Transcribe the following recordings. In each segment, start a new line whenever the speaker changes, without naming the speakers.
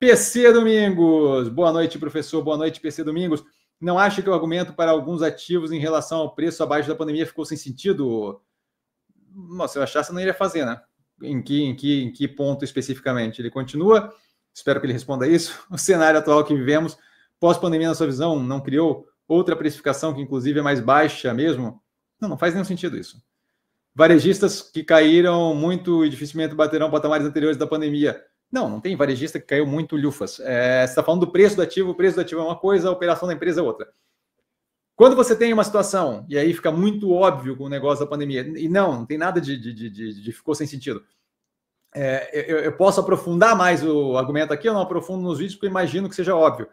PC Domingos, boa noite, professor. Boa noite, PC Domingos. Não acha que o argumento para alguns ativos em relação ao preço abaixo da pandemia ficou sem sentido? Nossa, se eu achasse, eu não iria fazer, né? Em que, em, que, em que ponto especificamente? Ele continua, espero que ele responda isso. O cenário atual que vivemos, pós-pandemia, na sua visão, não criou outra precificação que, inclusive, é mais baixa mesmo? Não, não faz nenhum sentido isso. Varejistas que caíram muito e dificilmente baterão patamares anteriores da pandemia. Não, não tem varejista que caiu muito lufas. É, você está falando do preço do ativo, o preço do ativo é uma coisa, a operação da empresa é outra. Quando você tem uma situação, e aí fica muito óbvio com o negócio da pandemia, e não, não tem nada de, de, de, de ficou sem sentido. É, eu, eu, posso aprofundar mais o argumento aqui, eu não aprofundo nos vídeos, porque eu imagino que seja óbvio.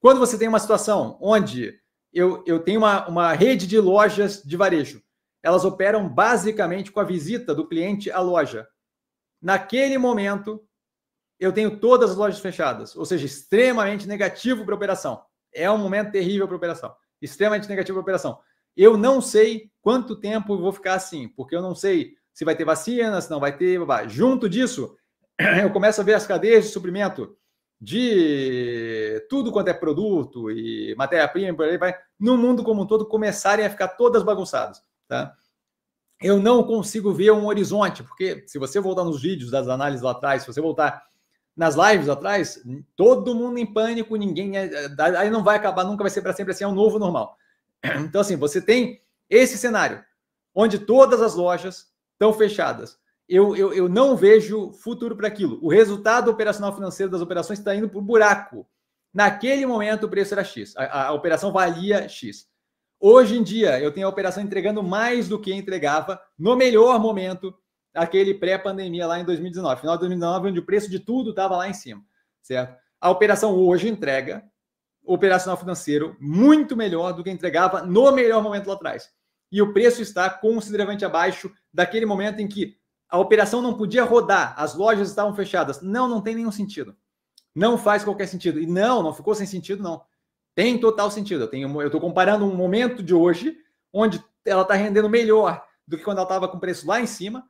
Quando você tem uma situação onde eu, eu tenho uma, uma rede de lojas de varejo, elas operam basicamente com a visita do cliente à loja. Naquele momento, eu tenho todas as lojas fechadas, ou seja, extremamente negativo para operação. É um momento terrível para operação, extremamente negativo para operação. Eu não sei quanto tempo vou ficar assim, porque eu não sei se vai ter vacina, se não vai ter. Junto disso, eu começo a ver as cadeias de suprimento de tudo quanto é produto e matéria-prima, por aí vai, no mundo como um todo começarem a ficar todas bagunçadas, tá? Eu não consigo ver um horizonte, porque se você voltar nos vídeos das análises lá atrás, se você voltar nas lives atrás, todo mundo em pânico, ninguém. É, é, aí não vai acabar, nunca vai ser para sempre assim, é um novo normal. Então, assim, você tem esse cenário, onde todas as lojas estão fechadas. Eu, eu, eu não vejo futuro para aquilo. O resultado operacional financeiro das operações está indo para o buraco. Naquele momento, o preço era X, a, a operação valia X. Hoje em dia, eu tenho a operação entregando mais do que entregava no melhor momento aquele pré-pandemia lá em 2019, final de 2019, onde o preço de tudo estava lá em cima, certo? A operação hoje entrega operacional financeiro muito melhor do que entregava no melhor momento lá atrás. E o preço está consideravelmente abaixo daquele momento em que a operação não podia rodar, as lojas estavam fechadas. Não, não tem nenhum sentido. Não faz qualquer sentido. E não, não ficou sem sentido, não. Tem total sentido. Eu estou comparando um momento de hoje, onde ela está rendendo melhor do que quando ela estava com preço lá em cima,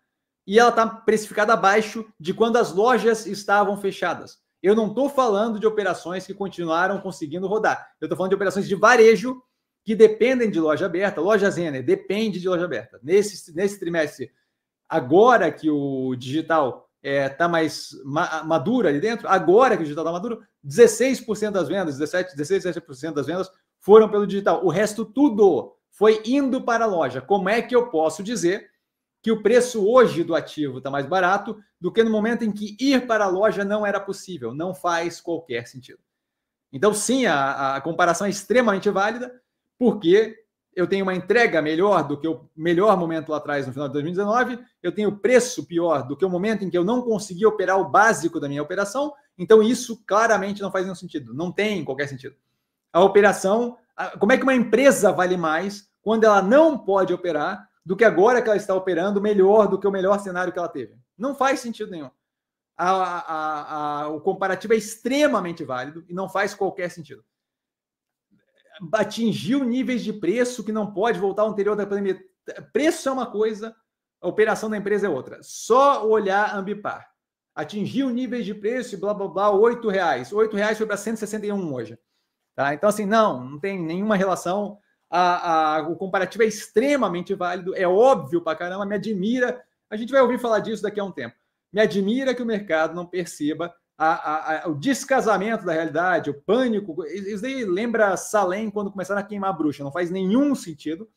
e ela está precificada abaixo de quando as lojas estavam fechadas. Eu não estou falando de operações que continuaram conseguindo rodar. Eu estou falando de operações de varejo que dependem de loja aberta. Loja Zener depende de loja aberta. Nesse, nesse trimestre, agora que o digital está é, tá mais ma maduro ali dentro, agora que o digital está maduro, 16% das vendas, 17%, 16%, 17% das vendas foram pelo digital. O resto tudo foi indo para a loja. Como é que eu posso dizer que o preço hoje do ativo está mais barato do que no momento em que ir para a loja não era possível. Não faz qualquer sentido. Então, sim, a, a comparação é extremamente válida, porque eu tenho uma entrega melhor do que o melhor momento lá atrás, no final de 2019, eu tenho preço pior do que o momento em que eu não consegui operar o básico da minha operação, então isso claramente não faz nenhum sentido, não tem qualquer sentido. A operação, como é que uma empresa vale mais quando ela não pode operar do que agora que ela está operando, melhor do que o melhor cenário que ela teve. Não faz sentido nenhum. A, a, a, o comparativo é extremamente válido e não faz qualquer sentido. Atingiu níveis de preço que não pode voltar ao anterior da pandemia. Preço é uma coisa, a operação da empresa é outra. Só olhar Ambipar. Atingiu níveis de preço e blá blá blá, R$ reais. R$ reais foi para 161 hoje. Tá? Então, assim, não, não tem nenhuma relação a, a, o comparativo é extremamente válido, é óbvio para caramba, me admira. A gente vai ouvir falar disso daqui a um tempo. Me admira que o mercado não perceba a, a, o descasamento da realidade, o pânico. Isso daí lembra Salem quando começaram a queimar a bruxa, não faz nenhum sentido.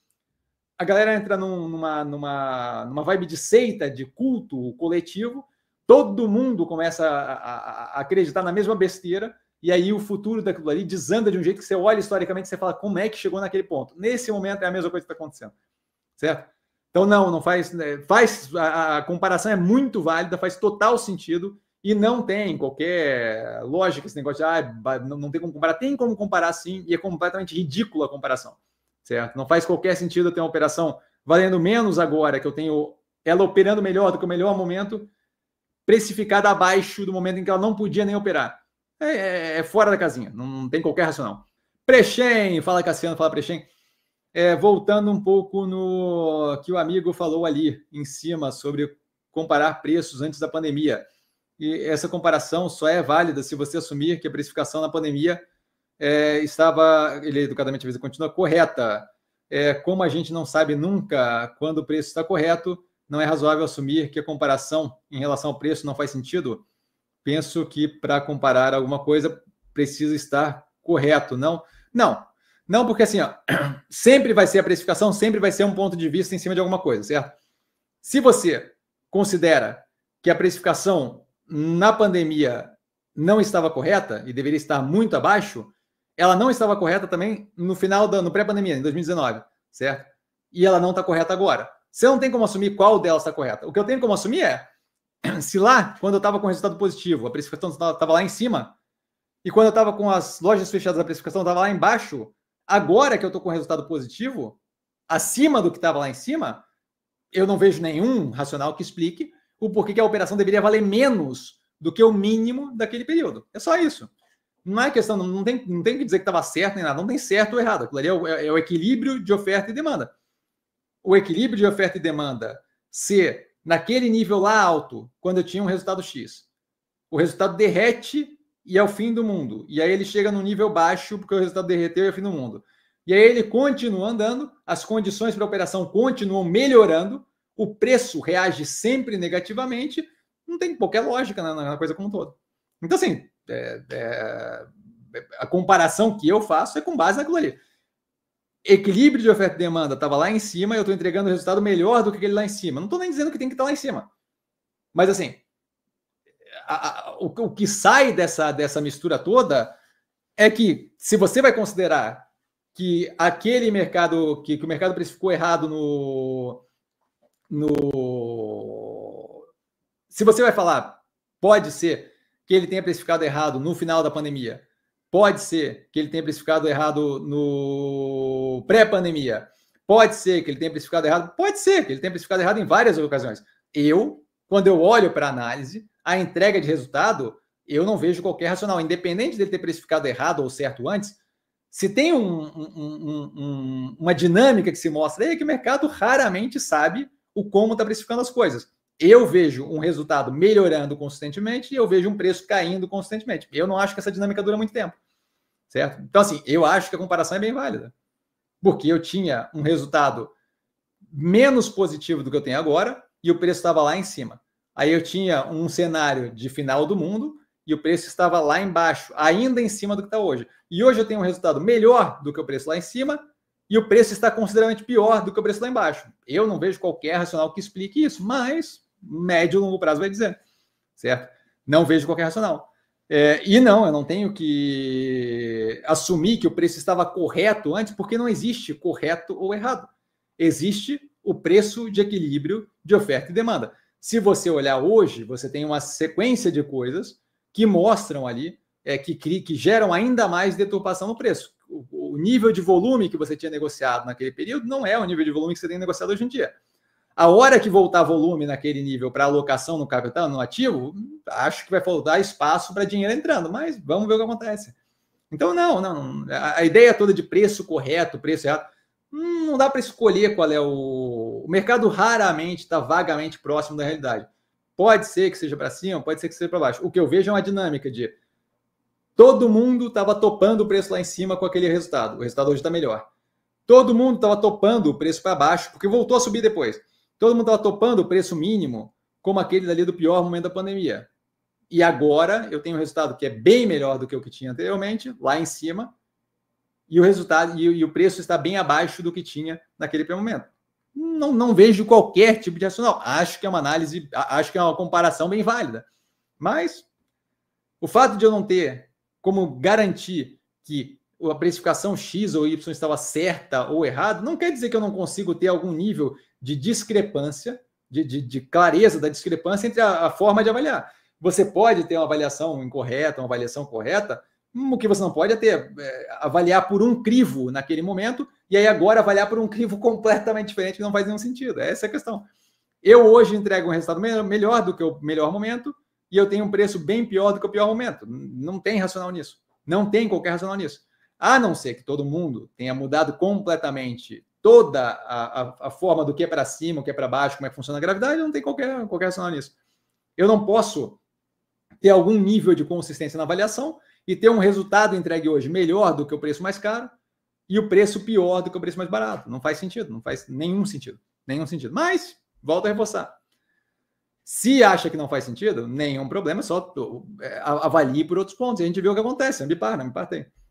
A galera entra num, numa, numa, numa vibe de seita, de culto coletivo, todo mundo começa a, a, a acreditar na mesma besteira e aí o futuro daquilo ali desanda de um jeito que você olha historicamente e você fala como é que chegou naquele ponto. Nesse momento é a mesma coisa que está acontecendo, certo? Então não, não faz, né, faz a, a, comparação é muito válida, faz total sentido e não tem qualquer lógica esse negócio de ah, não, não tem como comparar, tem como comparar sim e é completamente ridícula a comparação, certo? Não faz qualquer sentido eu ter uma operação valendo menos agora que eu tenho ela operando melhor do que o melhor momento precificada abaixo do momento em que ela não podia nem operar é, é, é fora da casinha, não, não, tem qualquer racional. Prechen, fala Cassiano, fala Prechen. É, voltando um pouco no que o amigo falou ali em cima sobre comparar preços antes da pandemia. E essa comparação só é válida se você assumir que a precificação na pandemia é, estava, ele educadamente avisa, continua correta. É, como a gente não sabe nunca quando o preço está correto, não é razoável assumir que a comparação em relação ao preço não faz sentido penso que para comparar alguma coisa precisa estar correto, não? Não. Não, porque assim, ó, sempre vai ser a precificação, sempre vai ser um ponto de vista em cima de alguma coisa, certo? Se você considera que a precificação na pandemia não estava correta e deveria estar muito abaixo, ela não estava correta também no final do ano, pré-pandemia, em 2019, certo? E ela não está correta agora. Você não tem como assumir qual delas está correta. O que eu tenho como assumir é se lá, quando eu estava com resultado positivo, a precificação estava lá em cima, e quando eu estava com as lojas fechadas, a precificação estava lá embaixo, agora que eu estou com resultado positivo, acima do que estava lá em cima, eu não vejo nenhum racional que explique o porquê que a operação deveria valer menos do que o mínimo daquele período. É só isso. Não é questão, não tem, não tem que dizer que estava certo nem nada, não tem certo ou errado. Aquilo ali é o, é, é o equilíbrio de oferta e demanda. O equilíbrio de oferta e demanda ser naquele nível lá alto, quando eu tinha um resultado X. O resultado derrete e é o fim do mundo. E aí ele chega no nível baixo, porque o resultado derreteu e é o fim do mundo. E aí ele continua andando, as condições para operação continuam melhorando, o preço reage sempre negativamente, não tem qualquer lógica na, na coisa como um todo. Então, assim, é, é, a comparação que eu faço é com base naquilo ali equilíbrio de oferta e demanda estava lá em cima e eu estou entregando o resultado melhor do que aquele lá em cima. Não estou nem dizendo que tem que estar tá lá em cima. Mas assim, a, a, o, o, que sai dessa, dessa mistura toda é que se você vai considerar que aquele mercado, que, que o mercado precificou errado no, no. Se você vai falar, pode ser que ele tenha precificado errado no final da pandemia, pode ser que ele tenha precificado errado no o pré-pandemia. Pode ser que ele tenha precificado errado, pode ser que ele tenha precificado errado em várias ocasiões. Eu, quando eu olho para a análise, a entrega de resultado, eu não vejo qualquer racional, independente dele ter precificado errado ou certo antes. Se tem um, um, um, uma dinâmica que se mostra aí, é que o mercado raramente sabe o como está precificando as coisas. Eu vejo um resultado melhorando consistentemente e eu vejo um preço caindo consistentemente. Eu não acho que essa dinâmica dura muito tempo, certo? Então, assim, eu acho que a comparação é bem válida porque eu tinha um resultado menos positivo do que eu tenho agora e o preço estava lá em cima. Aí eu tinha um cenário de final do mundo e o preço estava lá embaixo, ainda em cima do que está hoje. E hoje eu tenho um resultado melhor do que o preço lá em cima e o preço está consideravelmente pior do que o preço lá embaixo. Eu não vejo qualquer racional que explique isso, mas médio e longo prazo vai dizer, certo? Não vejo qualquer racional. É, e não, eu não tenho que assumir que o preço estava correto antes, porque não existe correto ou errado. Existe o preço de equilíbrio de oferta e demanda. Se você olhar hoje, você tem uma sequência de coisas que mostram ali, é, que, que geram ainda mais deturpação no preço. O, o nível de volume que você tinha negociado naquele período não é o nível de volume que você tem negociado hoje em dia. A hora que voltar volume naquele nível para alocação no capital, no ativo, acho que vai faltar espaço para dinheiro entrando, mas vamos ver o que acontece. Então, não, não. A ideia toda de preço correto, preço errado, hum, não dá para escolher qual é o. O mercado raramente está vagamente próximo da realidade. Pode ser que seja para cima, pode ser que seja para baixo. O que eu vejo é uma dinâmica de todo mundo estava topando o preço lá em cima com aquele resultado. O resultado hoje está melhor. Todo mundo estava topando o preço para baixo, porque voltou a subir depois. Todo mundo estava topando o preço mínimo como aquele ali do pior momento da pandemia. E agora eu tenho um resultado que é bem melhor do que o que tinha anteriormente, lá em cima, e o resultado e, e o preço está bem abaixo do que tinha naquele primeiro momento. Não, não vejo qualquer tipo de racional. Acho que é uma análise, acho que é uma comparação bem válida. Mas o fato de eu não ter como garantir que a precificação X ou Y estava certa ou errada, não quer dizer que eu não consigo ter algum nível de discrepância, de, de, de clareza da discrepância entre a, a, forma de avaliar. Você pode ter uma avaliação incorreta, uma avaliação correta, o que você não pode é ter é, avaliar por um crivo naquele momento, e aí agora avaliar por um crivo completamente diferente que não faz nenhum sentido. Essa é a questão. Eu hoje entrego um resultado melhor do que o melhor momento, e eu tenho um preço bem pior do que o pior momento. Não tem racional nisso. Não tem qualquer racional nisso. A não ser que todo mundo tenha mudado completamente toda a, a, a forma do que é para cima, o que é para baixo, como é que funciona a gravidade, não tem qualquer, qualquer racional nisso. Eu não posso ter algum nível de consistência na avaliação e ter um resultado entregue hoje melhor do que o preço mais caro e o preço pior do que o preço mais barato. Não faz sentido, não faz nenhum sentido. Nenhum sentido. Mas, volto a reforçar. Se acha que não faz sentido, nenhum problema, é só é, avalie por outros pontos. E a gente vê o que acontece, ambipar, é não né? me partei.